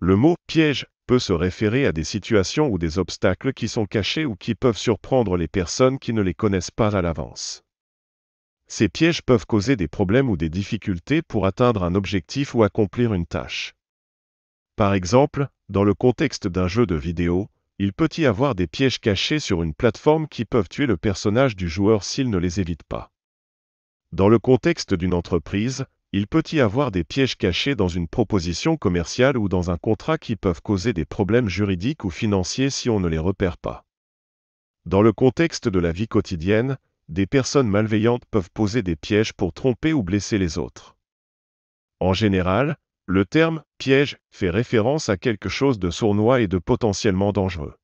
Le mot piège peut se référer à des situations ou des obstacles qui sont cachés ou qui peuvent surprendre les personnes qui ne les connaissent pas à l'avance. Ces pièges peuvent causer des problèmes ou des difficultés pour atteindre un objectif ou accomplir une tâche. Par exemple, dans le contexte d'un jeu de vidéo, il peut y avoir des pièges cachés sur une plateforme qui peuvent tuer le personnage du joueur s'il ne les évite pas. Dans le contexte d'une entreprise, il peut y avoir des pièges cachés dans une proposition commerciale ou dans un contrat qui peuvent causer des problèmes juridiques ou financiers si on ne les repère pas. Dans le contexte de la vie quotidienne, des personnes malveillantes peuvent poser des pièges pour tromper ou blesser les autres. En général, le terme piège fait référence à quelque chose de sournois et de potentiellement dangereux.